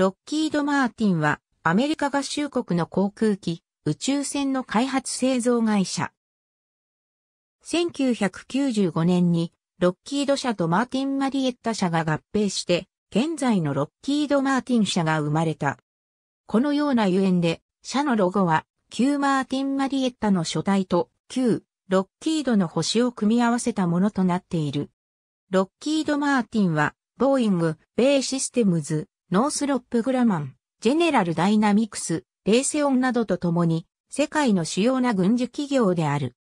ロッキード・マーティンは、アメリカ合衆国の航空機、宇宙船の開発製造会社。1995年に、ロッキード社とマーティン・マリエッタ社が合併して、現在のロッキード・マーティン社が生まれた。このようなゆえんで、社のロゴは、旧マーティン・マリエッタの書体と、旧、ロッキードの星を組み合わせたものとなっている。ロッキード・マーティンは、ボーイング、米システムズ、ノースロップグラマン、ジェネラルダイナミクス、レーセオンなどとともに、世界の主要な軍需企業である。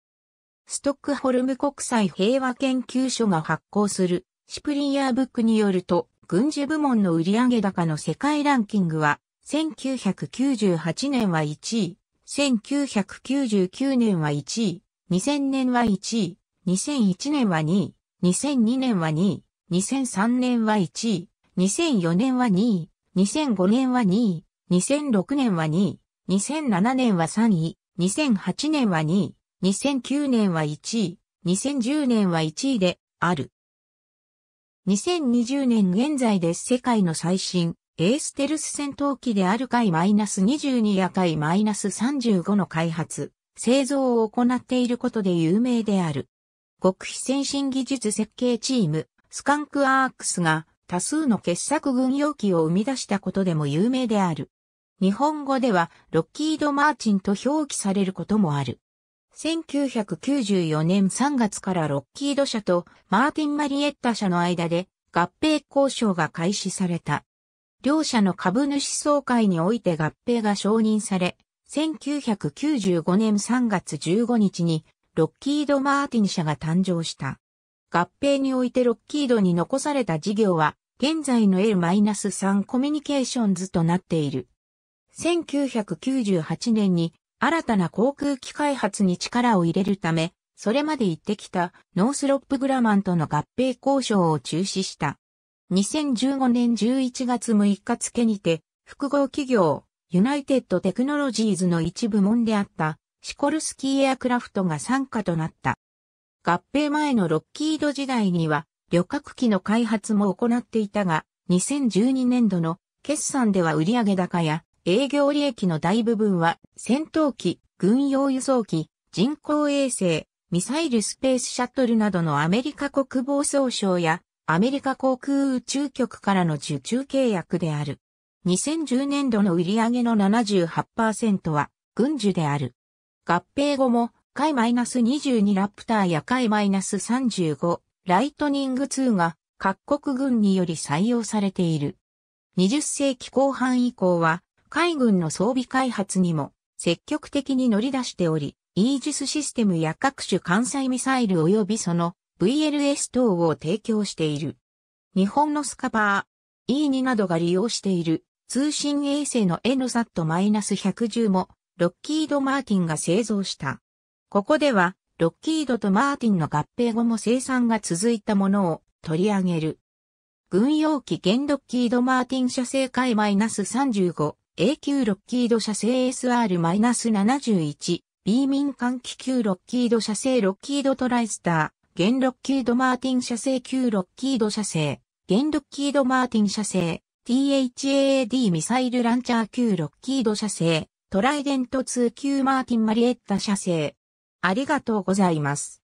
ストックホルム国際平和研究所が発行するシプリンヤーブックによると、軍需部門の売上高の世界ランキングは、1998年は1位、1999年は1位、2000年は1位、2001年は2位、2002年は2位、2003年は1位、2004年は2位、2005年は2位、2006年は2位、2007年は3位、2008年は2位、2009年は1位、2010年は1位である。2020年現在です世界の最新、エーステルス戦闘機である回 -22 や回 -35 の開発、製造を行っていることで有名である。極秘先進技術設計チーム、スカンクアークスが多数の傑作軍用機を生み出したことでも有名である。日本語ではロッキード・マーチンと表記されることもある。1994年3月からロッキード社とマーティン・マリエッタ社の間で合併交渉が開始された。両社の株主総会において合併が承認され、1995年3月15日にロッキード・マーティン社が誕生した。合併においてロッキードに残された事業は、現在の L-3 コミュニケーションズとなっている。1998年に新たな航空機開発に力を入れるため、それまで行ってきたノースロップグラマンとの合併交渉を中止した。2015年11月6日付にて、複合企業、ユナイテッドテクノロジーズの一部門であった、シコルスキーエアクラフトが参加となった。合併前のロッキード時代には、旅客機の開発も行っていたが、2012年度の決算では売上高や営業利益の大部分は戦闘機、軍用輸送機、人工衛星、ミサイルスペースシャトルなどのアメリカ国防総省やアメリカ航空宇宙局からの受注契約である。2010年度の売上の78%は軍需である。合併後も回 -22 ラプターや回 -35 ライトニング2が各国軍により採用されている。20世紀後半以降は海軍の装備開発にも積極的に乗り出しており、イージスシステムや各種艦載ミサイル及びその VLS 等を提供している。日本のスカパー、E2 などが利用している通信衛星の NSAT-110 もロッキード・マーティンが製造した。ここでは、ロッキードとマーティンの合併後も生産が続いたものを取り上げる。軍用機現ロッキードマーティン社製買 -35、A 級ロッキード社製 SR-71、B 民間機級ロッキード社製ロッキードトライスター、現ロッキードマーティン社製級ロッキード社製、現ロッキードマーティン社製、THAAD ミサイルランチャー級ロッキード社製、トライデント2級マーティンマリエッタ社製、ありがとうございます。